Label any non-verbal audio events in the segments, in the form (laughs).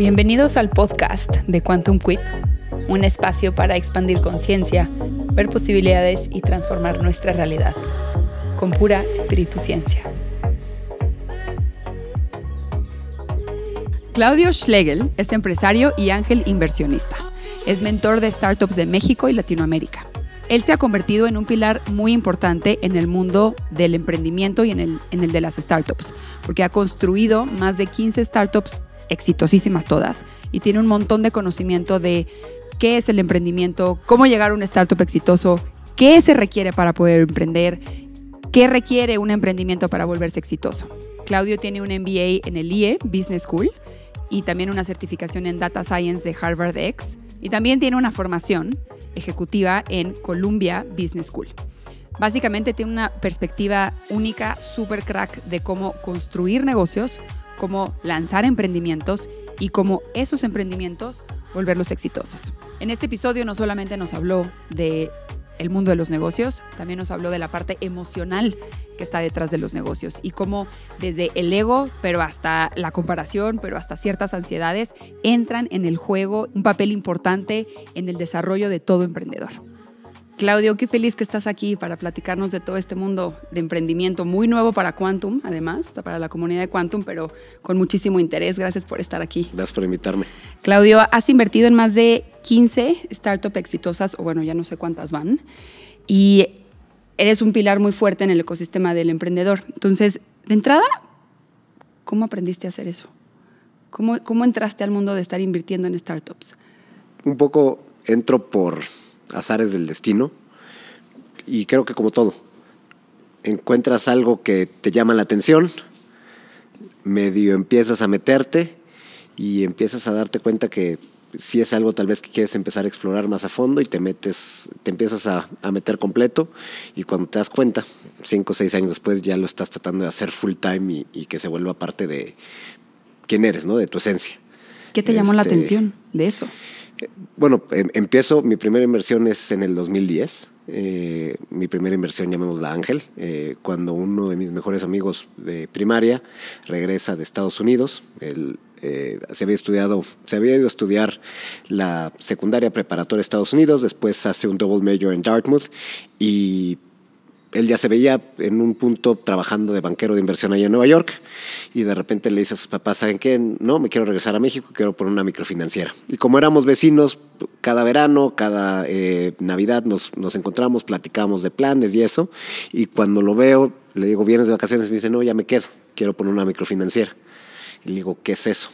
Bienvenidos al podcast de Quantum Quip, un espacio para expandir conciencia, ver posibilidades y transformar nuestra realidad con pura espíritu ciencia. Claudio Schlegel es empresario y ángel inversionista. Es mentor de startups de México y Latinoamérica. Él se ha convertido en un pilar muy importante en el mundo del emprendimiento y en el, en el de las startups, porque ha construido más de 15 startups exitosísimas todas, y tiene un montón de conocimiento de qué es el emprendimiento, cómo llegar a un startup exitoso, qué se requiere para poder emprender, qué requiere un emprendimiento para volverse exitoso. Claudio tiene un MBA en el IE, Business School, y también una certificación en Data Science de Harvard X, y también tiene una formación ejecutiva en Columbia Business School. Básicamente tiene una perspectiva única, super crack de cómo construir negocios, cómo lanzar emprendimientos y cómo esos emprendimientos volverlos exitosos. En este episodio no solamente nos habló de el mundo de los negocios, también nos habló de la parte emocional que está detrás de los negocios y cómo desde el ego, pero hasta la comparación, pero hasta ciertas ansiedades, entran en el juego un papel importante en el desarrollo de todo emprendedor. Claudio, qué feliz que estás aquí para platicarnos de todo este mundo de emprendimiento muy nuevo para Quantum, además, para la comunidad de Quantum, pero con muchísimo interés. Gracias por estar aquí. Gracias por invitarme. Claudio, has invertido en más de 15 startups exitosas, o bueno, ya no sé cuántas van, y eres un pilar muy fuerte en el ecosistema del emprendedor. Entonces, de entrada, ¿cómo aprendiste a hacer eso? ¿Cómo, cómo entraste al mundo de estar invirtiendo en startups? Un poco entro por azares del destino. Y creo que como todo, encuentras algo que te llama la atención, medio empiezas a meterte y empiezas a darte cuenta que si es algo tal vez que quieres empezar a explorar más a fondo y te metes, te empiezas a, meter completo y cuando te das cuenta, cinco o seis años después ya lo estás tratando de hacer full time y, que se vuelva parte de quién eres, ¿no? De tu esencia. ¿Qué te llamó la este, atención de eso? Bueno, em, empiezo, mi primera inversión es en el 2010. Eh, mi primera inversión, llamémosla Ángel, eh, cuando uno de mis mejores amigos de primaria regresa de Estados Unidos. Él eh, se había estudiado, se había ido a estudiar la secundaria preparatoria de Estados Unidos, después hace un double major en Dartmouth y él ya se veía en un punto trabajando de banquero de inversión allá en Nueva York y de repente le dice a sus papás, ¿saben qué? No, me quiero regresar a México, quiero poner una microfinanciera. Y como éramos vecinos, cada verano, cada eh, Navidad nos, encontramos, platicamos de planes y eso. Y cuando lo veo, le digo, ¿vienes de vacaciones? Y me dice, no, ya me quedo, quiero poner una microfinanciera. Y le digo, ¿qué es eso?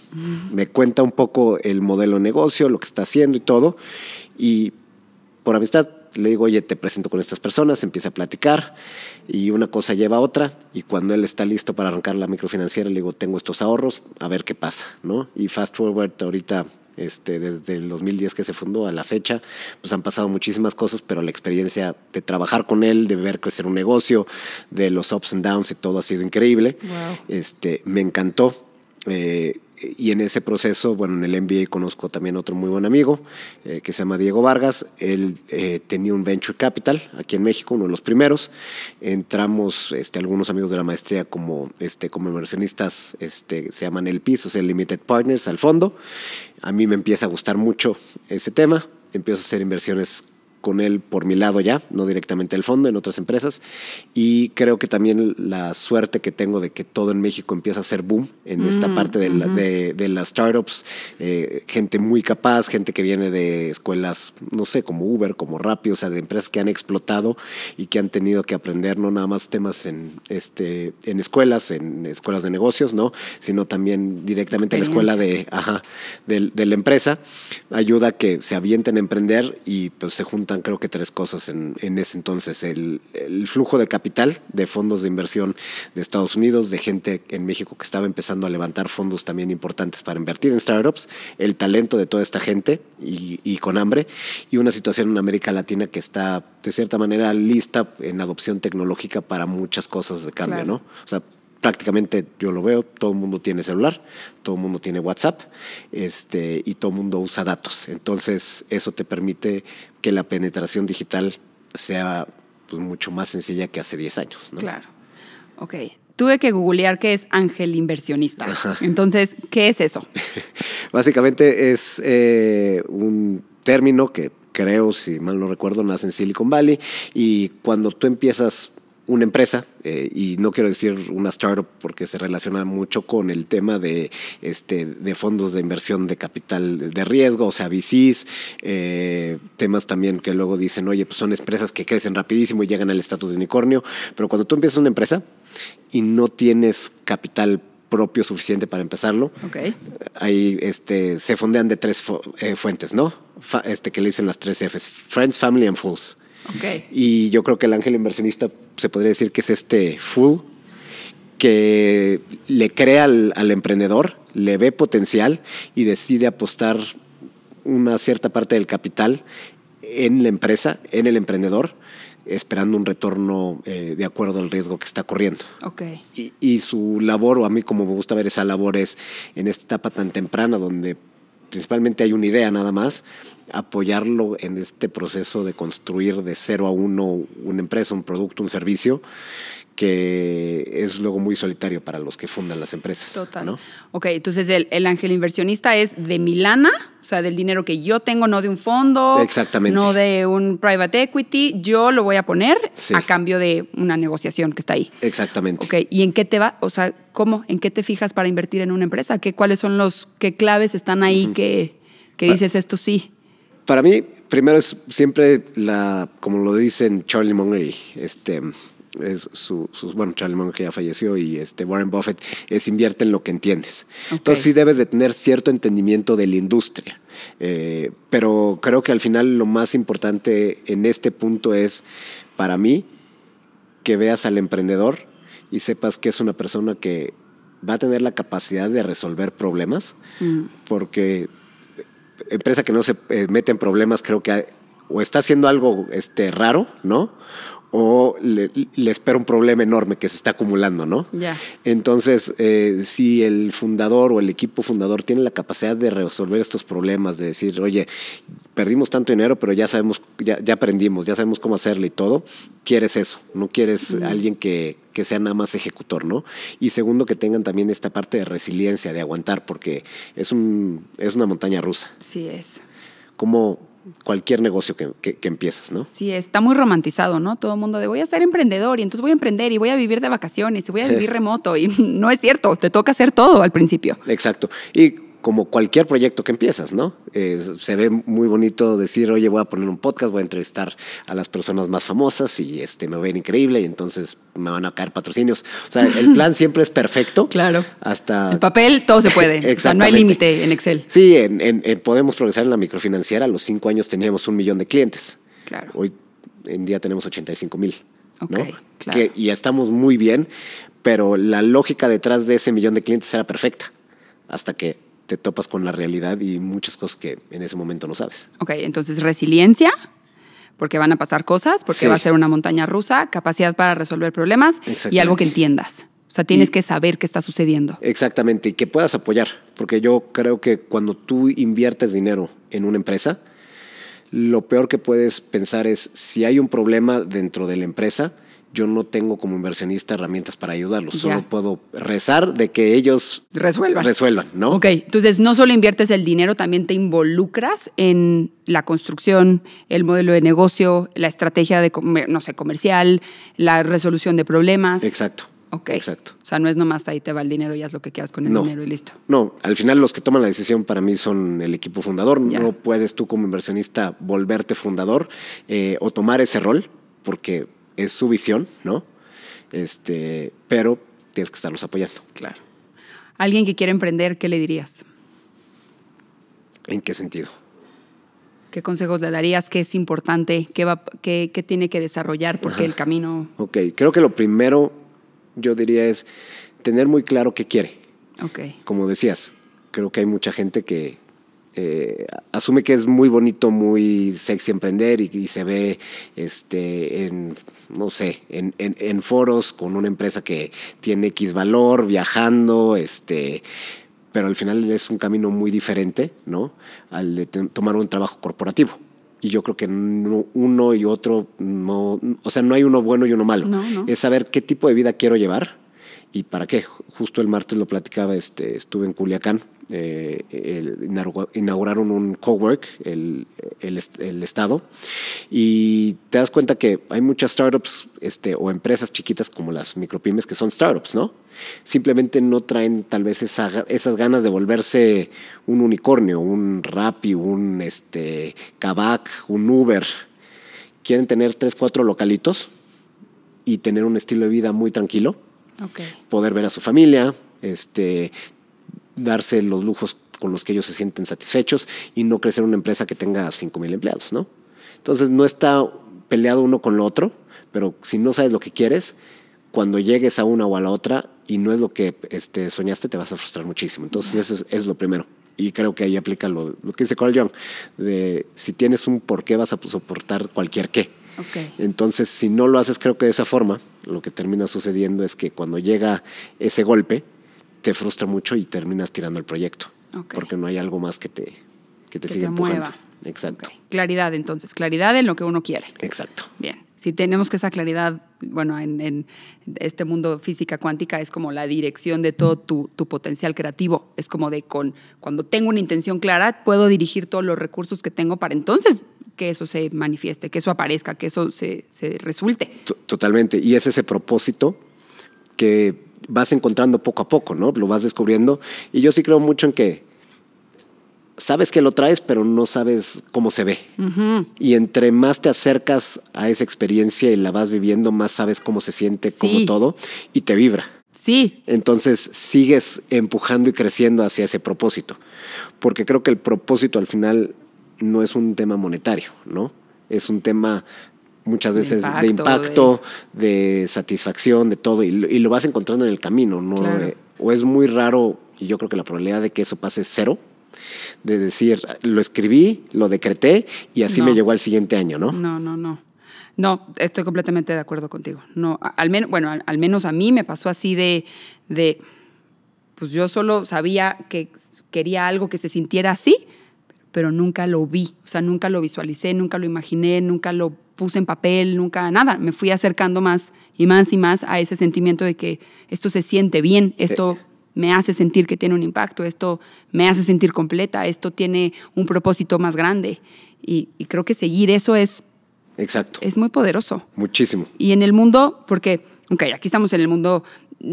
Me cuenta un poco el modelo de negocio, lo que está haciendo y todo. Y por amistad le digo, oye, te presento con estas personas, empieza a platicar y una cosa lleva a otra y cuando él está listo para arrancar la microfinanciera, le digo, tengo estos ahorros, a ver qué pasa, ¿no? Y fast forward ahorita este, desde el 2010 que se fundó a la fecha, pues han pasado muchísimas cosas, pero la experiencia de trabajar con él, de ver crecer un negocio, de los ups and downs y todo ha sido increíble. Este, me encantó. Eh, y en ese proceso, bueno, en el MBA conozco también otro muy buen amigo eh, que se llama Diego Vargas. Él eh, tenía un venture capital aquí en México, uno de los primeros. Entramos este, algunos amigos de la maestría como, este, como inversionistas, este, se llaman LPs, o sea, Limited Partners, al fondo. A mí me empieza a gustar mucho ese tema. Empiezo a hacer inversiones con él por mi lado ya, no directamente el fondo, en otras empresas. Y creo que también la suerte que tengo de que todo en México empieza a ser boom en esta mm, parte de, de, las startups, eh, gente muy capaz, gente que viene de escuelas, no sé, como Uber, como Rappi, o sea, de empresas que han explotado y que han tenido que aprender no nada más temas en, este, en escuelas, en escuelas de negocios, ¿no? Sino también directamente en la escuela de, ajá, de la empresa. Ayuda a que se avienten a emprender y pues se juntan creo que tres cosas en, ese entonces. El, flujo de capital de fondos de inversión de Estados Unidos, de gente en México que estaba empezando a levantar fondos también importantes para invertir en startups, el talento de toda esta gente y, con hambre, y una situación en América Latina que está de cierta manera lista en adopción tecnológica para muchas cosas de cambio, ¿no? O sea, prácticamente yo lo veo, todo el mundo tiene celular, todo el mundo tiene WhatsApp este, y todo el mundo usa datos. Entonces eso te permite que la penetración digital sea pues, mucho más sencilla que hace 10 años. Claro. Ok. Tuve que googlear qué es ángel inversionista. Entonces, ¿qué es eso? (laughs) Básicamente es eh, un término que creo, si mal no recuerdo, nace en Silicon Valley y cuando tú empiezas una empresa, eh, y no quiero decir una startup porque se relaciona mucho con el tema de, este, de fondos de inversión de capital de riesgo, o sea, VCs, eh, temas también que luego dicen, oye, pues son empresas que crecen rapidísimo y llegan al estatus de unicornio, pero cuando tú empiezas una empresa y no tienes capital propio suficiente para empezarlo. Ahí este, se fondean de tres eh, fuentes, ¿no? este, que le dicen las tres Fs, Friends, Family and Fools. Y yo creo que el ángel inversionista se podría decir que es este fool que le crea al, emprendedor, le ve potencial y decide apostar una cierta parte del capital en la empresa, en el emprendedor, esperando un retorno eh, de acuerdo al riesgo que está corriendo. Okay. Y, y, su labor, o a mí como me gusta ver esa labor, es en esta etapa tan temprana donde principalmente hay una idea nada más, apoyarlo en este proceso de construir de cero a uno una empresa, un producto, un servicio que es luego muy solitario para los que fundan las empresas. Total. ¿no? Ok, entonces el, ángel inversionista es de Milana, o sea, del dinero que yo tengo, no de un fondo, Exactamente. no de un private equity, yo lo voy a poner a cambio de una negociación que está ahí. Exactamente. Ok, ¿y en qué te va? O sea, ¿cómo? ¿En qué te fijas para invertir en una empresa? ¿Qué, ¿Cuáles son los, qué claves están ahí que, dices esto sí? Para mí, primero es siempre la, como lo dicen Charlie Munger, este bueno, Charlie que ya falleció y este Warren Buffett es invierte en lo que entiendes. Entonces sí debes de tener cierto entendimiento de la industria, eh, pero creo que al final lo más importante en este punto es, para mí, que veas al emprendedor y sepas que es una persona que va a tener la capacidad de resolver problemas, mm. porque empresa que no se eh, mete en problemas creo que o está haciendo algo este, raro, ¿no? o le, espera un problema enorme que se está acumulando, ¿no? Ya. Entonces, eh, si el fundador o el equipo fundador tiene la capacidad de resolver estos problemas, de decir, oye, perdimos tanto dinero, pero ya sabemos, ya, aprendimos, ya sabemos cómo hacerlo y todo, quieres eso, no quieres alguien que, sea nada más ejecutor, ¿no? Y segundo, que tengan también esta parte de resiliencia, de aguantar, porque es, un, es una montaña rusa. Sí es. Como cualquier negocio que, que, empiezas, ¿no? Sí, está muy romantizado, ¿no? Todo el mundo de voy a ser emprendedor y entonces voy a emprender y voy a vivir de vacaciones y voy a vivir (laughs) remoto y (laughs) no es cierto, te toca hacer todo al principio. Exacto. Y como cualquier proyecto que empiezas, ¿no? se ve muy bonito decir, oye, voy a poner un podcast, voy a entrevistar a las personas más famosas y este, me ven increíble y entonces me van a caer patrocinios. O sea, el plan (laughs) siempre es perfecto. Claro. Hasta... El papel, todo se puede. (laughs) Exactamente. no hay límite en Excel. Sí, podemos progresar en la microfinanciera. A los cinco años teníamos un millón de clientes. Claro. Hoy en día tenemos 85 mil. Okay, claro. y estamos muy bien, pero la lógica detrás de ese millón de clientes era perfecta hasta que te topas con la realidad y muchas cosas que en ese momento no sabes. Ok, entonces resiliencia, porque van a pasar cosas, porque va a ser una montaña rusa, capacidad para resolver problemas y algo que entiendas. O sea, tienes que saber qué está sucediendo. Exactamente, y que puedas apoyar, porque yo creo que cuando tú inviertes dinero en una empresa, lo peor que puedes pensar es si hay un problema dentro de la empresa, yo no tengo como inversionista herramientas para ayudarlos. Solo puedo rezar de que ellos resuelvan. Resuelvan, ¿no? Ok, entonces no solo inviertes el dinero, también te involucras en la construcción, el modelo de negocio, la estrategia de, no sé, comercial, la resolución de problemas. Exacto. Ok. Exacto. O sea, no es nomás ahí te va el dinero y haz lo que quieras con el dinero y listo. No, al final los que toman la decisión para mí son el equipo fundador. No puedes tú como inversionista volverte fundador eh, o tomar ese rol porque es su visión, ¿no? Este, pero tienes que estarlos apoyando. Claro. Alguien que quiere emprender, ¿qué le dirías? ¿En qué sentido? ¿Qué consejos le darías? ¿Qué es importante? ¿Qué, va, qué, tiene que desarrollar? Porque el camino... Ok, creo que lo primero yo diría es tener muy claro qué quiere. Ok. Como decías, creo que hay mucha gente que eh, asume que es muy bonito, muy sexy emprender y, se ve este, en, no sé, en, foros con una empresa que tiene X valor, viajando, este, pero al final es un camino muy diferente ¿no? al de tomar un trabajo corporativo. Y yo creo que uno y otro o sea, no hay uno bueno y uno malo. Es saber qué tipo de vida quiero llevar ¿Y para qué? Justo el martes lo platicaba, este, estuve en Culiacán, eh, inauguraron un cowork, el, el, Estado, y te das cuenta que hay muchas startups este, o empresas chiquitas como las micropymes que son startups, ¿no? Simplemente no traen tal vez esas ganas de volverse un unicornio, un Rappi, un este, un Uber. Quieren tener tres, cuatro localitos y tener un estilo de vida muy tranquilo Poder ver a su familia, este, darse los lujos con los que ellos se sienten satisfechos y no crecer una empresa que tenga 5 mil empleados, ¿no? Entonces no está peleado uno con lo otro, pero si no sabes lo que quieres, cuando llegues a una o a la otra y no es lo que este, soñaste, te vas a frustrar muchísimo. Entonces eso es, lo primero. Y creo que ahí aplica lo, que dice Carl John de si tienes un por qué vas a soportar cualquier qué. Entonces, si no lo haces, creo que de esa forma, lo que termina sucediendo es que cuando llega ese golpe, te frustra mucho y terminas tirando el proyecto. Porque no hay algo más que te, que te empujando. Exacto. Claridad, entonces, claridad en lo que uno quiere. Exacto. Bien. Si tenemos que esa claridad, bueno, en, este mundo física cuántica es como la dirección de todo tu, tu, potencial creativo. Es como de con cuando tengo una intención clara, puedo dirigir todos los recursos que tengo para entonces que eso se manifieste, que eso aparezca, que eso se, resulte. Totalmente. Y es ese propósito que vas encontrando poco a poco, ¿no? Lo vas descubriendo. Y yo sí creo mucho en que sabes que lo traes, pero no sabes cómo se ve. Y entre más te acercas a esa experiencia y la vas viviendo, más sabes cómo se siente, como cómo todo, y te vibra. Sí. Entonces sigues empujando y creciendo hacia ese propósito. Porque creo que el propósito al final no es un tema monetario, ¿no? Es un tema muchas veces de impacto, de, satisfacción, de todo, y lo, vas encontrando en el camino, ¿no? Eh, o es muy raro, y yo creo que la probabilidad de que eso pase es cero, de decir, lo escribí, lo decreté y así me llegó al siguiente año, ¿no? No, no, no. No, estoy completamente de acuerdo contigo. No, al menos, bueno, al, menos a mí me pasó así de, de, pues yo solo sabía que quería algo que se sintiera así, pero nunca lo vi, o sea, nunca lo visualicé, nunca lo imaginé, nunca lo puse en papel, nunca nada. Me fui acercando más y más y más a ese sentimiento de que esto se siente bien, esto eh, me hace sentir que tiene un impacto, esto me hace sentir completa, esto tiene un propósito más grande. Y, creo que seguir eso es... Exacto. Es muy poderoso. Muchísimo. Y en el mundo, porque, ok, aquí estamos en el mundo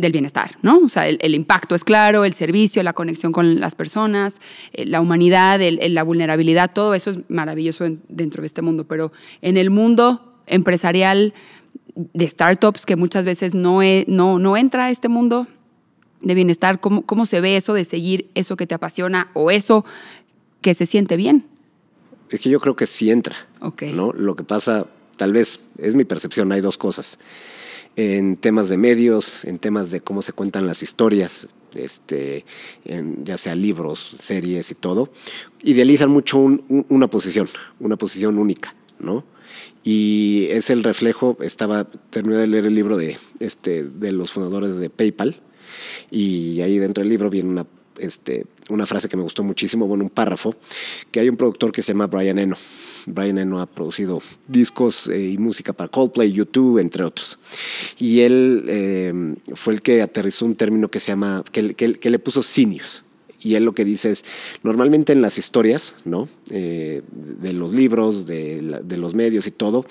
del bienestar, ¿no? O sea, el, impacto es claro, el servicio, la conexión con las personas, eh, la humanidad, la vulnerabilidad, todo eso es maravilloso dentro de este mundo, pero en el mundo empresarial de startups que muchas veces e, no, no, entra a este mundo de bienestar, ¿cómo, ¿cómo se ve eso de seguir eso que te apasiona o eso que se siente bien? Es que yo creo que sí entra. ¿no? Lo que pasa, tal vez, es mi percepción, hay dos cosas en temas de medios, en temas de cómo se cuentan las historias, este, ya sea libros, series y todo, idealizan mucho una posición, una posición única, ¿no? Y es el reflejo, estaba, terminé de leer el libro de, este, de los fundadores de PayPal, y ahí dentro del libro viene una este, una frase que me gustó muchísimo, bueno, un párrafo, que hay un productor que se llama Brian Eno. Brian Eno ha producido discos eh, y música para Coldplay, YouTube, entre otros. Y él eh, fue el que aterrizó un término que se llama, que, le puso sinios, y él lo que dice es, normalmente en las historias, ¿no? Eh, de los libros, de, de, los medios y todo,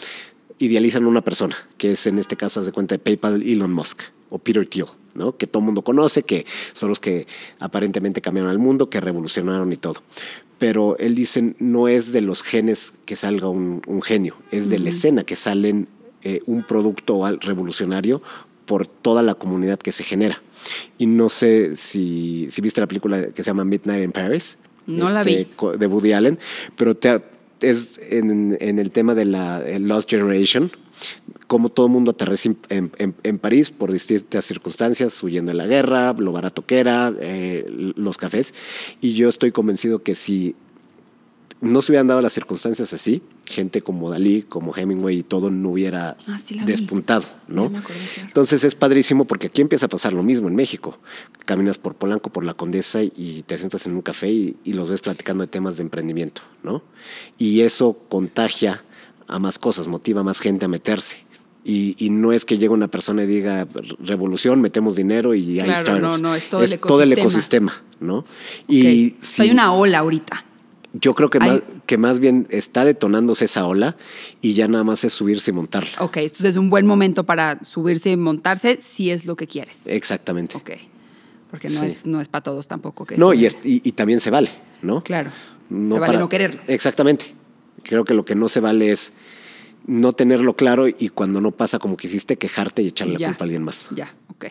idealizan una persona, que es en este caso, hace cuenta de PayPal, Elon Musk o Peter Thiel que todo el mundo conoce, que son los que aparentemente cambiaron al mundo, que revolucionaron y todo. Pero él dice, no es de los genes que salga un, genio, es de la escena que salen eh, un producto revolucionario por toda la comunidad que se genera. Y no sé si, viste la película que se llama Midnight in Paris. Este, de Woody Allen, pero es en, el tema de la eh, Lost Generation, como todo el mundo aterriza en, París por distintas circunstancias, huyendo de la guerra, lo barato que era, eh, los cafés. Y yo estoy convencido que si no se hubieran dado las circunstancias así, gente como Dalí, como Hemingway y todo no hubiera ah, despuntado, ¿no? Entonces es padrísimo porque aquí empieza a pasar lo mismo en México. Caminas por Polanco, por la Condesa y te sientas en un café y, y los ves platicando de temas de emprendimiento, ¿no? Y eso contagia a más cosas, motiva a más gente a meterse. Y, no es que llegue una persona y diga revolución, metemos dinero y ahí claro, No, no, es todo, el, ecosistema. todo el ¿no? Y si, hay una ola ahorita. Yo creo que más, que más bien está detonándose esa ola y ya nada más es subirse y montarla. Ok, entonces es un buen momento para subirse y montarse si es lo que quieres. Exactamente. Ok, porque no, es, no es para todos tampoco. que No, y, también se vale, ¿no? Claro, no se vale no quererlo. Exactamente creo que lo que no se vale es no tenerlo claro y cuando no pasa como quisiste quejarte y echarle la culpa a alguien más. Ya, ok,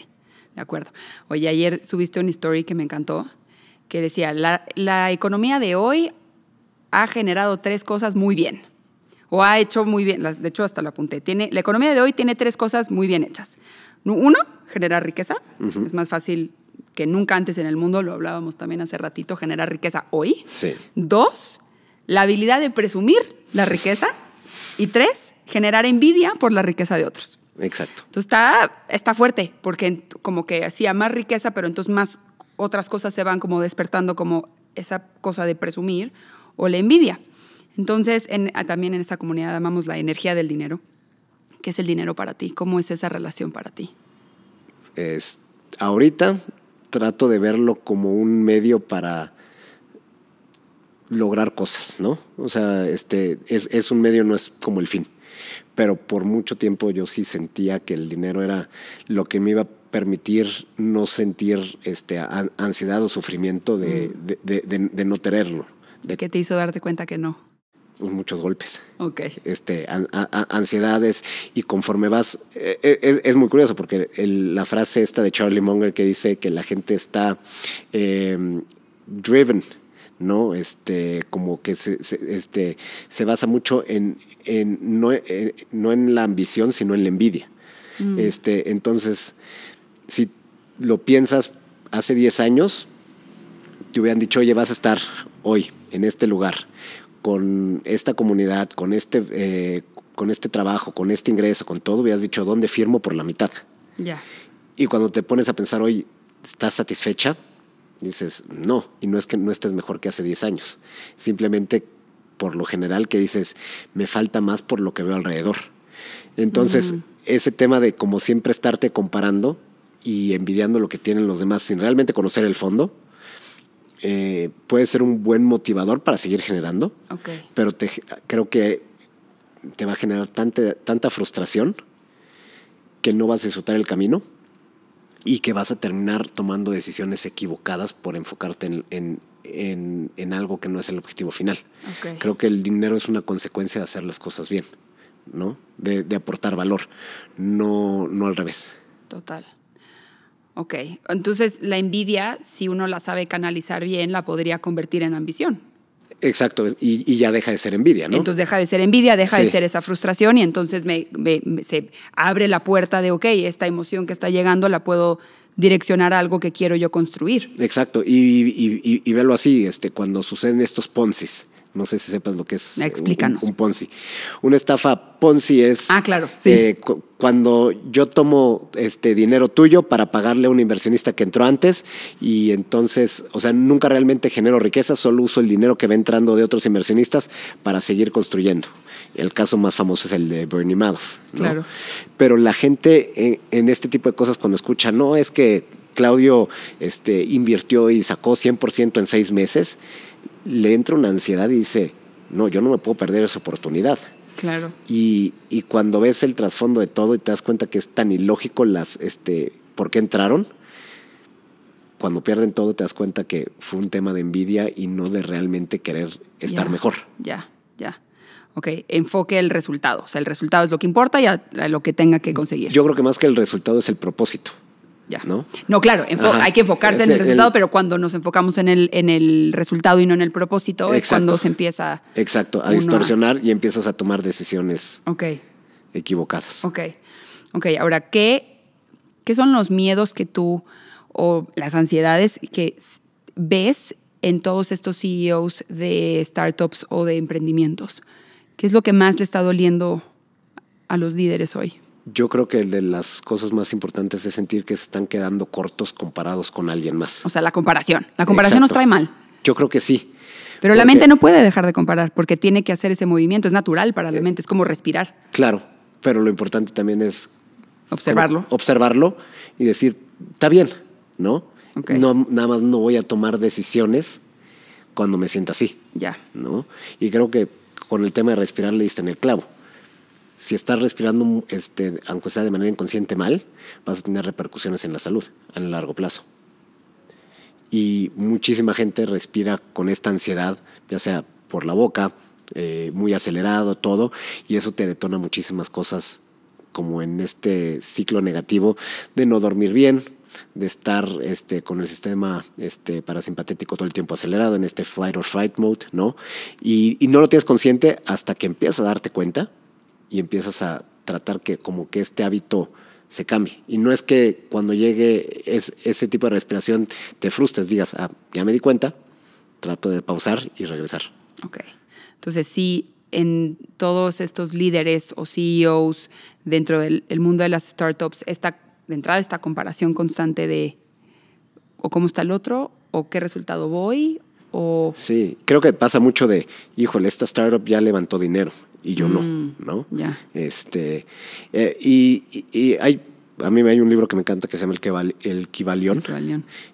de acuerdo. Oye, ayer subiste una story que me encantó, que decía, la, la economía de hoy ha generado tres cosas muy bien, o ha hecho muy bien, de hecho hasta lo apunté, tiene, la economía de hoy tiene tres cosas muy bien hechas. Uno, generar riqueza, es más fácil que nunca antes en el mundo, lo hablábamos también hace ratito, generar riqueza hoy. Sí. Dos, la habilidad de presumir la riqueza y tres, generar envidia por la riqueza de otros. Exacto. Entonces está, está fuerte, porque como que hacía más riqueza, pero entonces más otras cosas se van como despertando como esa cosa de presumir o la envidia. Entonces ah, también en esa comunidad amamos la energía del dinero. ¿Qué es el dinero para ti? ¿Cómo es esa relación para ti? Es, ahorita trato de verlo como un medio para lograr cosas, ¿no? O sea, este, es, un medio, no es como el fin. Pero por mucho tiempo yo sí sentía que el dinero era lo que me iba a permitir no sentir este, ansiedad o sufrimiento de, mm. no tenerlo. ¿Qué te hizo darte cuenta que no? Pues muchos golpes. Ok. Este, ansiedades y conforme vas... E, e, es, muy curioso porque la frase esta de Charlie Munger que dice que la gente está em, driven ¿no? Este, como que se, este, se basa mucho en, eh, no, en la ambición, sino en la envidia. Mm. Este, entonces, si lo piensas hace 10 años, te hubieran dicho, oye, vas a estar hoy en este lugar, con esta comunidad, con este, eh, con este trabajo, con este ingreso, con todo, hubieras dicho, ¿dónde firmo por la mitad? Ya. Y cuando te pones a pensar, hoy, ¿estás satisfecha? Dices, no, y no es que no estés mejor que hace 10 años, simplemente por lo general que dices, me falta más por lo que veo alrededor. Entonces, ese tema de como siempre estarte comparando y envidiando lo que tienen los demás sin realmente conocer el fondo, eh, puede ser un buen motivador para seguir generando, pero creo que te va a generar tanta frustración que no vas a disfrutar el camino y que vas a terminar tomando decisiones equivocadas por enfocarte en, algo que no es el objetivo final. Creo que el dinero es una consecuencia de hacer las cosas bien, ¿no? De, de aportar valor, no, no al revés. Total. Ok, entonces la envidia, si uno la sabe canalizar bien, la podría convertir en ambición. Exacto, y, ya deja de ser envidia, ¿no? Entonces deja de ser envidia, deja de ser esa frustración y entonces se abre la puerta de, ok, esta emoción que está llegando la puedo direccionar a algo que quiero yo construir. Exacto, y, y, velo así, este, cuando suceden estos poncis, no sé si sepas lo que es Un, Ponzi. Una estafa Ponzi es ah, eh, cuando yo tomo este dinero tuyo para pagarle a un inversionista que entró antes y entonces, o sea, nunca realmente genero riqueza, solo uso el dinero que va entrando de otros inversionistas para seguir construyendo. El caso más famoso es el de Bernie Madoff. Claro. Pero la gente eh, en, este tipo de cosas cuando escucha, no es que Claudio este, invirtió y sacó 100% en seis meses le entra una ansiedad y dice, no, yo no me puedo perder esa oportunidad. Claro. Y, y cuando ves el trasfondo de todo y te das cuenta que es tan ilógico las, este, por qué entraron, cuando pierden todo te das cuenta que fue un tema de envidia y no de realmente querer estar mejor. Ya, ya. Ok, enfoque el resultado. O sea, el resultado es lo que importa y lo que tenga que conseguir. Yo creo que más que el resultado es el propósito. ¿no? No, claro, hay que enfocarse en el resultado, pero cuando nos enfocamos en el, en el resultado y no en el propósito, es cuando se empieza. Exacto, a distorsionar y empiezas a tomar decisiones equivocadas. Ok. ahora, ¿qué, ¿qué son los miedos que tú o las ansiedades que ves en todos estos CEOs de startups o de emprendimientos? ¿Qué es lo que más le está doliendo a los líderes hoy? yo creo que de las cosas más importantes es sentir que se están quedando cortos comparados con alguien más. O sea, la comparación. La comparación nos trae mal. Yo creo que sí. Pero la mente no puede dejar de comparar porque tiene que hacer ese movimiento. Es natural para la eh, mente, es como respirar. Claro, pero lo importante también es... Observarlo. Observarlo y decir, está bien, ¿no? ¿no? Nada más no voy a tomar decisiones cuando me sienta así. Ya. ¿No? Y creo que con el tema de respirar le diste en el clavo si estás respirando, este, aunque sea de manera inconsciente mal, vas a tener repercusiones en la salud a largo plazo. Y muchísima gente respira con esta ansiedad, ya sea por la boca, eh, muy acelerado, todo, y eso te detona muchísimas cosas, como en este ciclo negativo de no dormir bien, de estar este, con el sistema este, parasimpatético todo el tiempo acelerado, en este flight or fight mode, ¿no? Y, y no lo tienes consciente hasta que empiezas a darte cuenta y empiezas a tratar que como que este hábito se cambie. Y no es que cuando llegue es, ese tipo de respiración te frustres, digas, ah, ya me di cuenta, trato de pausar y regresar. Ok. Entonces, sí, en todos estos líderes o CEOs dentro del mundo de las startups, esta, de entrada esta comparación constante de o cómo está el otro, o qué resultado voy, o... Sí, creo que pasa mucho de, híjole, esta startup ya levantó dinero, y yo no, mm, ¿no? Ya. Este, eh, y, hay, a mí me hay un libro que me encanta que se llama El, el Kivalión.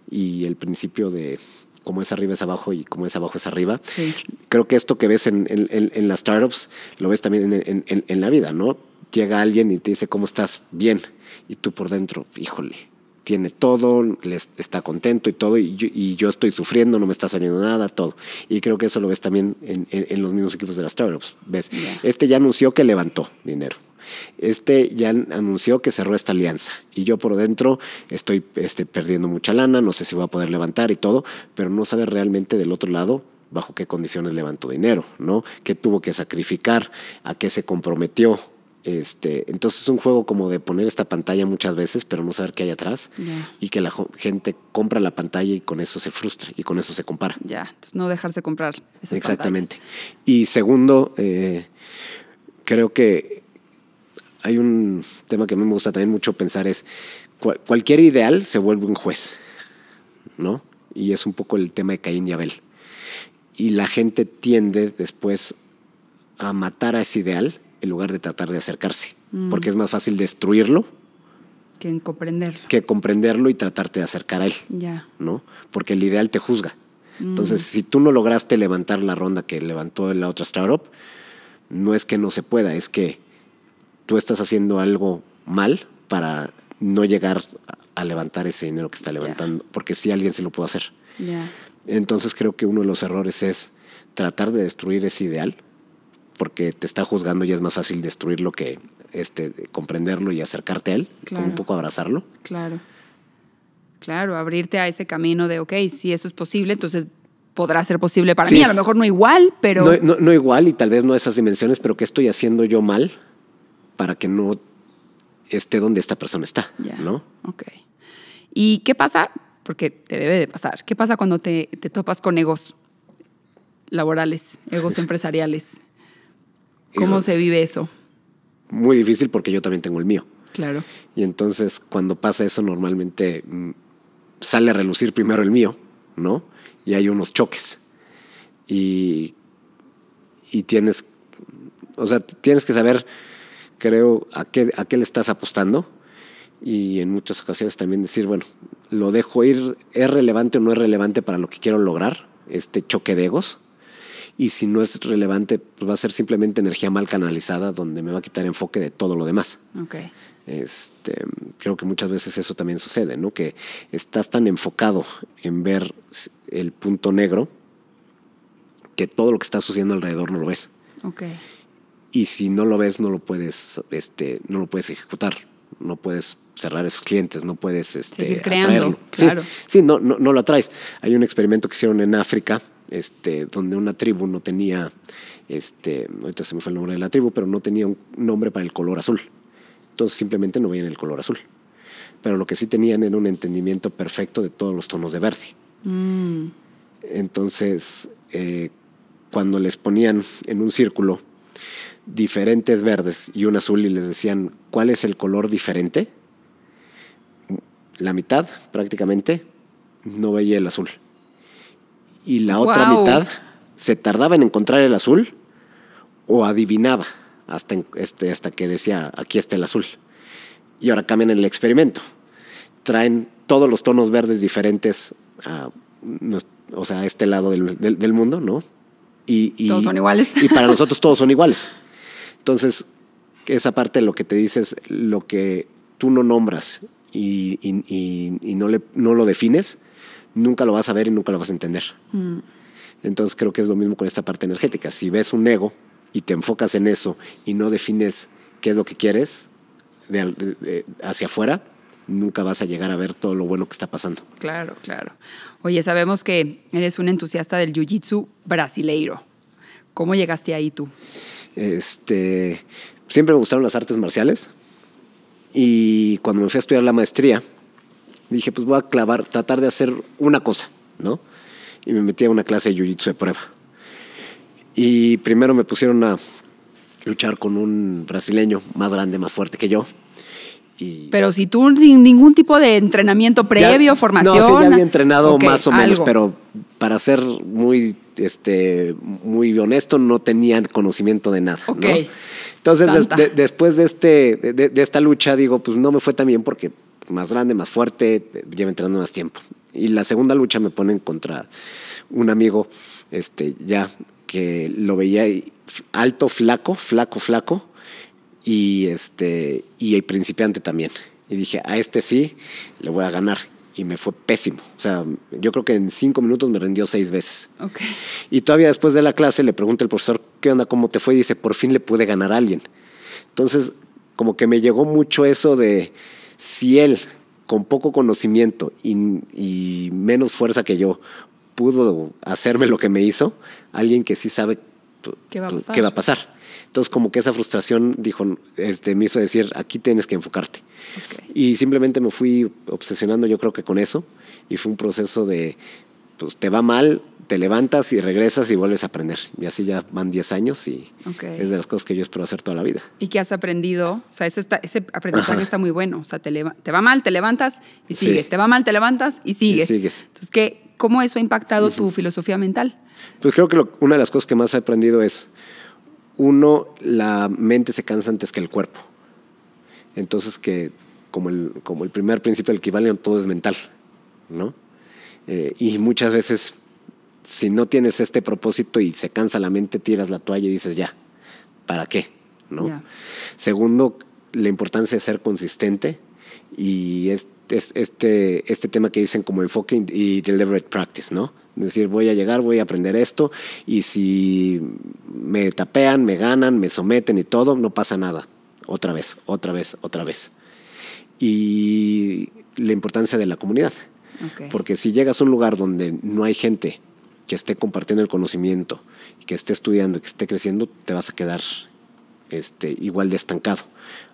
Y el principio de cómo es arriba es abajo y cómo es abajo es arriba. Creo que esto que ves en, en, en las startups lo ves también en la vida, ¿no? Llega alguien y te dice, ¿cómo estás? Bien. Y tú por dentro, híjole, tiene todo, les, está contento y todo, y yo, estoy sufriendo, no me está saliendo nada, todo. Y creo que eso lo ves también en, los mismos equipos de las startups. ¿Ves? Este ya anunció que levantó dinero. Este ya anunció que cerró esta alianza y yo por dentro estoy este, perdiendo mucha lana, no sé si voy a poder levantar y todo, pero no sabe realmente del otro lado bajo qué condiciones levantó dinero, ¿no? ¿Qué tuvo que sacrificar? ¿A qué se comprometió? Este, entonces es un juego como de poner esta pantalla muchas veces, pero no saber qué hay atrás y que la gente compra la pantalla y con eso se frustra y con eso se compara. Ya, no dejarse comprar. Exactamente. Y segundo, eh, creo que hay un tema que a mí me gusta también mucho pensar es cualquier ideal se vuelve un juez, ¿no? Y es un poco el tema de Caín y Abel. Y la gente tiende después a matar a ese ideal lugar de tratar de acercarse, mm. porque es más fácil destruirlo que comprenderlo. Que comprenderlo y tratarte de acercar a él. ¿No? Porque el ideal te juzga. Entonces, mm. si tú no lograste levantar la ronda que levantó la otra startup, no es que no se pueda, es que tú estás haciendo algo mal para no llegar a levantar ese dinero que está levantando, porque si alguien se lo puede hacer. Entonces creo que uno de los errores es tratar de destruir ese ideal porque te está juzgando y es más fácil destruirlo que este, comprenderlo y acercarte a él, como un poco abrazarlo. Claro. Claro, abrirte a ese camino de, ok, si eso es posible, entonces podrá ser posible para mí. A lo mejor no igual, pero. No, igual y tal vez no esas dimensiones, pero que estoy haciendo yo mal para que no esté donde esta persona está? ya ¿No? Ok. ¿Y qué pasa? Porque te debe de pasar. ¿Qué pasa cuando te topas con egos laborales, egos (laughs) empresariales? ¿Cómo se vive eso? Muy difícil porque yo también tengo el mío. Claro. Y entonces cuando pasa eso normalmente mm, sale a relucir primero el mío, ¿no? Y hay unos choques. Y, tienes, o sea, tienes que saber, creo, a qué, a qué le estás apostando. Y en muchas ocasiones también decir, bueno, lo dejo ir, ¿es relevante o no es relevante para lo que quiero lograr? Este choque de egos y si no es relevante, pues va a ser simplemente energía mal canalizada donde me va a quitar enfoque de todo lo demás. Este, creo que muchas veces eso también sucede, ¿no? Que estás tan enfocado en ver el punto negro que todo lo que está sucediendo alrededor no lo ves. Okay. Y si no lo ves, no lo puedes, este, no lo puedes ejecutar, no puedes cerrar esos clientes, no puedes este, atraerlo. Sí, no, no, no, lo atraes. Hay un experimento que hicieron en África este, donde una tribu no tenía, este, ahorita se me fue el nombre de la tribu, pero no tenía un nombre para el color azul. Entonces simplemente no veían el color azul. Pero lo que sí tenían era un entendimiento perfecto de todos los tonos de verde. Mm. Entonces, eh, cuando les ponían en un círculo diferentes verdes y un azul y les decían, ¿cuál es el color diferente? La mitad prácticamente no veía el azul y la otra mitad se tardaba en encontrar el azul o adivinaba hasta, este, hasta que decía, aquí está el azul. Y ahora cambian el experimento. Traen todos los tonos verdes diferentes a, o sea, este lado del, mundo, ¿no? Y, todos son iguales. Y para (laughs) nosotros todos son iguales. Entonces, esa parte de lo que te dices, lo que tú no nombras y, no, le, no lo defines, nunca lo vas a ver y nunca lo vas a entender. Mm. Entonces creo que es lo mismo con esta parte energética. Si ves un ego y te enfocas en eso y no defines qué es lo que quieres hacia afuera, nunca vas a llegar a ver todo lo bueno que está pasando. Claro, claro. Oye, sabemos que eres un entusiasta del Jiu-Jitsu brasileiro. ¿Cómo llegaste ahí tú? Este, siempre me gustaron las artes marciales y cuando me fui a estudiar la maestría, dije, pues voy a clavar, tratar de hacer una cosa, ¿no? Y me metí a una clase de jiu-jitsu de prueba. Y primero me pusieron a luchar con un brasileño más grande, más fuerte que yo. pero si tú sin ningún tipo de entrenamiento previo, formación. No, sí, ya había entrenado más o menos, pero para ser muy, este, muy honesto, no tenían conocimiento de nada. Entonces, después de, este, de, de, esta lucha, digo, pues no me fue tan bien porque más grande, más fuerte, lleva entrenando más tiempo. Y la segunda lucha me ponen contra un amigo, este, ya que lo veía alto, flaco, flaco, flaco, y este, y el principiante también. Y dije, a este sí, le voy a ganar. Y me fue pésimo. O sea, yo creo que en cinco minutos me rendió seis veces. Y todavía después de la clase le pregunta al profesor, ¿qué onda? ¿Cómo te fue? Y dice, por fin le pude ganar a alguien. Entonces, como que me llegó mucho eso de, si él, con poco conocimiento y, menos fuerza que yo, pudo hacerme lo que me hizo, alguien que sí sabe ¿Qué va, a pasar? Entonces, como que esa frustración dijo, este, me hizo decir, aquí tienes que enfocarte. Y simplemente me fui obsesionando, yo creo que con eso, y fue un proceso de pues te va mal, te levantas y regresas y vuelves a aprender. Y así ya van 10 años y es de las cosas que yo espero hacer toda la vida. ¿Y qué has aprendido? O sea, ese, aprendizaje está muy bueno. O sea, te, va mal, te levantas y sigues. Te va mal, te levantas y sigues. sigues. Entonces, ¿qué, ¿cómo eso ha impactado tu filosofía mental? Pues creo que una de las cosas que más he aprendido es, uno, la mente se cansa antes que el cuerpo. Entonces, que como el, como el primer principio al que todo es mental, ¿no? Eh, y muchas veces, si no tienes este propósito y se cansa la mente, tiras la toalla y dices, ya, ¿para qué? ¿No? Segundo, la importancia de ser consistente y es este, este tema que dicen como enfoque y deliberate practice, ¿no? Es decir, voy a llegar, voy a aprender esto y si me tapean, me ganan, me someten y todo, no pasa nada. Otra vez, otra vez, otra vez. Y la importancia de la comunidad. Porque si llegas a un lugar donde no hay gente que esté compartiendo el conocimiento, que esté estudiando, que esté creciendo, te vas a quedar este, igual de estancado,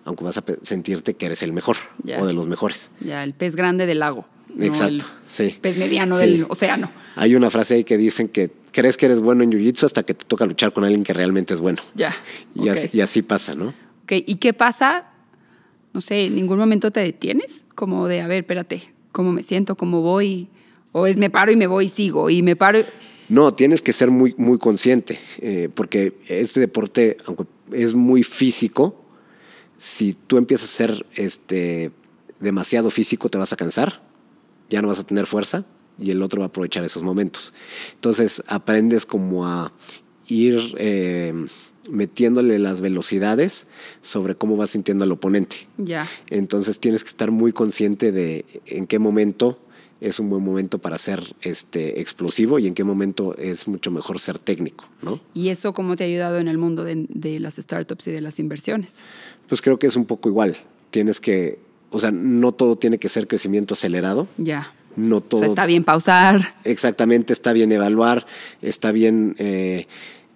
aunque vas a sentirte que eres el mejor o de los mejores. Ya, el pez grande del lago. Exacto, el sí. Pez mediano del océano. Hay una frase ahí que dicen que crees que eres bueno en jiu-jitsu hasta que te toca luchar con alguien que realmente es bueno. Ya. Y, así, y así pasa, ¿no? Ok, ¿y qué pasa? No sé, ¿en ningún momento te detienes? Como de, a ver, espérate, cómo me siento, cómo voy, o es me paro y me voy y sigo, y me paro. No, tienes que ser muy, muy consciente, eh, porque este deporte, aunque es muy físico, si tú empiezas a ser este, demasiado físico, te vas a cansar, ya no vas a tener fuerza y el otro va a aprovechar esos momentos. Entonces aprendes como a ir... Eh, metiéndole las velocidades sobre cómo va sintiendo al oponente. Ya. Entonces tienes que estar muy consciente de en qué momento es un buen momento para ser este explosivo y en qué momento es mucho mejor ser técnico, ¿no? ¿Y eso cómo te ha ayudado en el mundo de, las startups y de las inversiones? Pues creo que es un poco igual. Tienes que, o sea, no todo tiene que ser crecimiento acelerado. Ya no todo. O sea, está bien pausar. Exactamente, está bien evaluar, está bien eh,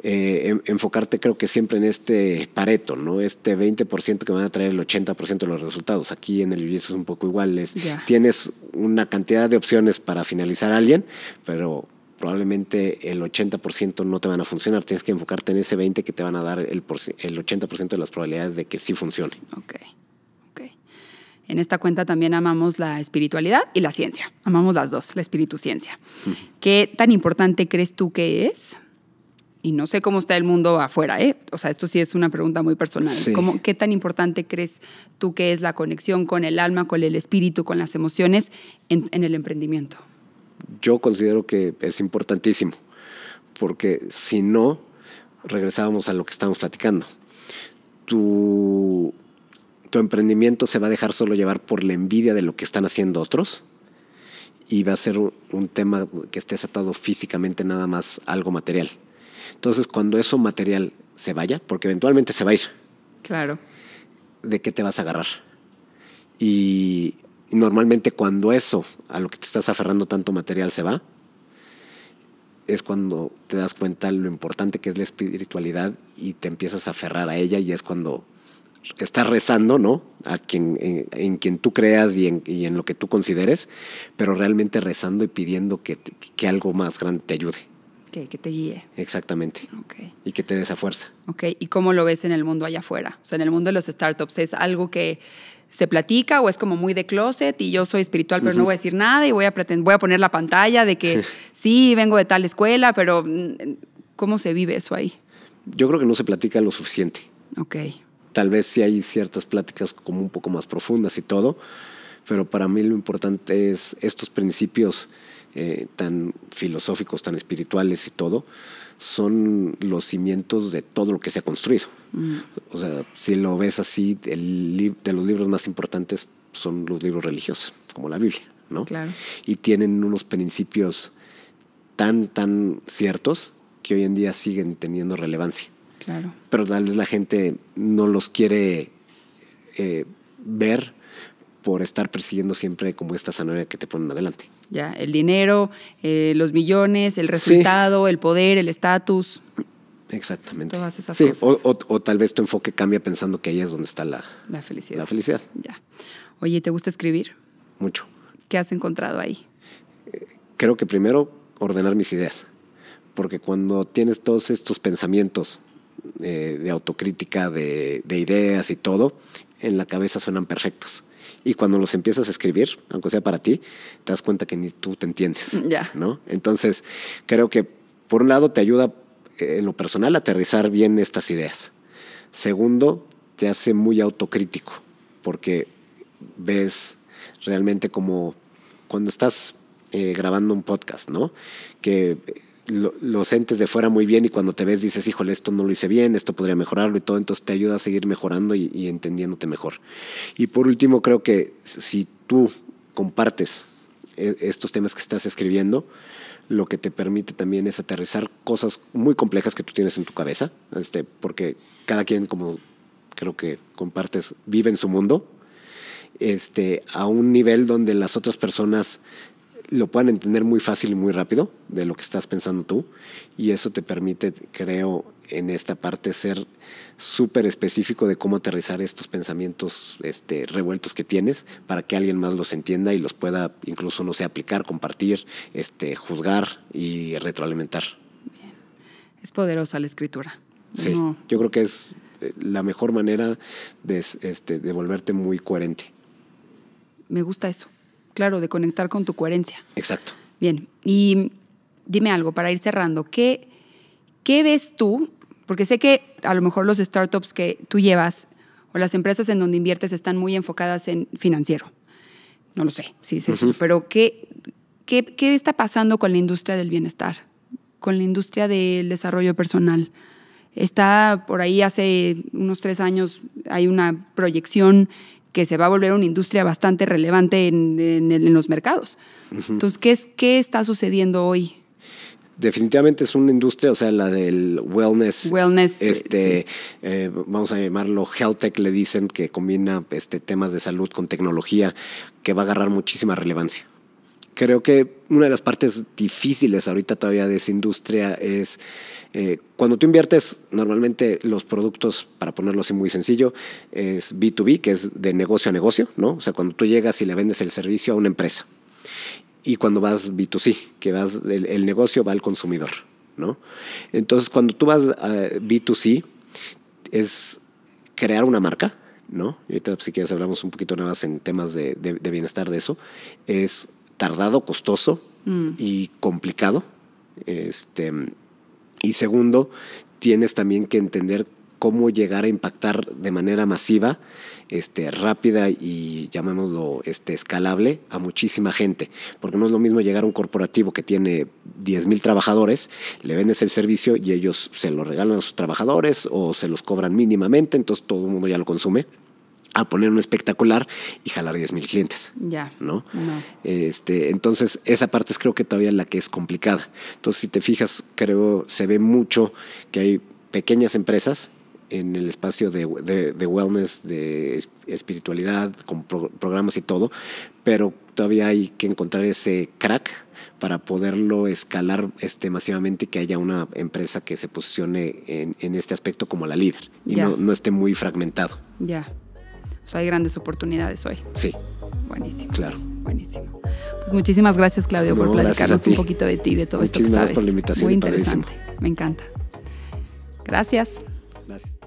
eh, enfocarte creo que siempre en este pareto, ¿no? Este 20% que van a traer el 80% de los resultados. Aquí en el jiu es un poco igual. Tienes una cantidad de opciones para finalizar a alguien, pero probablemente el 80% no te van a funcionar. Tienes que enfocarte en ese 20% que te van a dar el, el 80% de las probabilidades de que sí funcione. Ok. En esta cuenta también amamos la espiritualidad y la ciencia. Amamos las dos, la espíritu-ciencia. ¿Qué tan importante crees tú que es y no sé cómo está el mundo afuera, ¿eh? O sea, esto sí es una pregunta muy personal. ¿Qué tan importante crees tú que es la conexión con el alma, con el espíritu, con las emociones en, el emprendimiento? Yo considero que es importantísimo, porque si no, regresábamos a lo que estamos platicando. Tu, emprendimiento se va a dejar solo llevar por la envidia de lo que están haciendo otros y va a ser un, tema que esté atado físicamente nada más algo material. Entonces, cuando eso material se vaya, porque eventualmente se va a ir. Claro. ¿De qué te vas a agarrar? Y normalmente cuando eso, a lo que te estás aferrando tanto material, se va, es cuando te das cuenta lo importante que es la espiritualidad y te empiezas a aferrar a ella y es cuando estás rezando, ¿no? A quien, en, quien tú creas y en, lo que tú consideres, pero realmente rezando y pidiendo que algo más grande te ayude que, te guíe. Exactamente. Y que te dé esa fuerza. Ok, ¿y cómo lo ves en el mundo allá afuera? O sea, en el mundo de los startups, ¿es algo que se platica o es como muy de closet y yo soy espiritual pero no voy a decir nada y voy a, voy a poner la pantalla de que (laughs) sí, vengo de tal escuela, pero mm, ¿cómo se vive eso ahí? Yo creo que no se platica lo suficiente. Ok. Tal vez sí hay ciertas pláticas como un poco más profundas y todo, pero para mí lo importante es estos principios eh, tan filosóficos, tan espirituales y todo, son los cimientos de todo lo que se ha construido. Mm. O sea, si lo ves así, el de los libros más importantes son los libros religiosos, como la Biblia, ¿no? Claro. Y tienen unos principios tan, tan ciertos que hoy en día siguen teniendo relevancia. Claro. Pero tal vez la gente no los quiere eh, ver por estar persiguiendo siempre como esta zanahoria que te ponen adelante. ¿ya? El dinero, eh, los millones, el resultado, el poder, el estatus. Exactamente. Todas O, tal vez tu enfoque cambia pensando que ahí es donde está la, felicidad. La felicidad. Ya. Oye, ¿te gusta escribir? Mucho. ¿Qué has encontrado ahí? Eh, creo que primero ordenar mis ideas, porque cuando tienes todos estos pensamientos eh, de autocrítica, de ideas y todo, en la cabeza suenan perfectos y cuando los empiezas a escribir, aunque sea para ti, te das cuenta que ni tú te entiendes. Mm, ya. ¿no? Entonces, creo que por un lado te ayuda eh, en lo personal a aterrizar bien estas ideas. Segundo, te hace muy autocrítico, porque ves realmente como cuando estás eh, grabando un podcast, ¿no? Que eh, lo, los entes de fuera muy bien y cuando te ves dices, híjole, esto no lo hice bien, esto podría mejorarlo y todo, entonces te ayuda a seguir mejorando y, entendiéndote mejor. Y por último, creo que si tú compartes e, estos temas que estás escribiendo, lo que te permite también es aterrizar cosas muy complejas que tú tienes en tu cabeza, este, porque cada quien, como creo que compartes, vive en su mundo, este, a un nivel donde las otras personas lo puedan entender muy fácil y muy rápido de lo que estás pensando tú. Y eso te permite, creo, en esta parte ser súper específico de cómo aterrizar estos pensamientos este, revueltos que tienes para que alguien más los entienda y los pueda incluso, no sé, aplicar, compartir, este, juzgar y retroalimentar. Es poderosa la escritura. Sí, yo creo que es eh, la mejor manera de, este, de volverte muy coherente. Me gusta eso. Claro, de conectar con tu coherencia. Exacto. Bien, y dime algo para ir cerrando. ¿Qué, qué ves tú? Porque sé que a lo mejor los startups que tú llevas o las empresas en donde inviertes están muy enfocadas en financiero. No lo sé, sí, sí, pero ¿qué, ¿qué, qué, está pasando con la industria del bienestar? Con la industria del desarrollo personal. Está por ahí hace unos tres años, hay una proyección que se va a volver una industria bastante relevante en, los mercados. Entonces, ¿qué, es, ¿qué está sucediendo hoy? definitivamente es una industria, o sea, la del wellness. Wellness. Este, eh, vamos a llamarlo health tech, le dicen que combina este, temas de salud con tecnología, que va a agarrar muchísima relevancia. Creo que una de las partes difíciles ahorita todavía de esa industria es eh, cuando tú inviertes, normalmente los productos, para ponerlo así muy sencillo, es B2B, que es de negocio a negocio, ¿no? O sea, cuando tú llegas y le vendes el servicio a una empresa. Y cuando vas B2C, que vas, el, negocio va al consumidor, ¿no? Entonces, cuando tú vas a B2C, es crear una marca, ¿no? Y ahorita, pues, si quieres, hablamos un poquito nada más en temas de, bienestar de eso. Es tardado, costoso mm. y complicado. Este, y segundo, tienes también que entender cómo llegar a impactar de manera masiva, este, rápida y llamémoslo este, escalable a muchísima gente. Porque no es lo mismo llegar a un corporativo que tiene 10.000 trabajadores, le vendes el servicio y ellos se lo regalan a sus trabajadores o se los cobran mínimamente, entonces todo el mundo ya lo consume a poner un espectacular y jalar 10 mil clientes. Ya. ¿no? Este, entonces, esa parte es creo que todavía la que es complicada. Entonces, si te fijas, creo, se ve mucho que hay pequeñas empresas en el espacio de, wellness, de espiritualidad, con programas y todo, pero todavía hay que encontrar ese crack para poderlo escalar este, masivamente y que haya una empresa que se posicione en, este aspecto como la líder y no, no esté muy fragmentado. Ya hay grandes oportunidades hoy. Sí. Buenísimo. Claro. Buenísimo. Pues muchísimas gracias, Claudio, por platicarnos un poquito de ti, de todo esto que sabes. Gracias por la invitación. Muy interesante. Me encanta. Gracias. Gracias.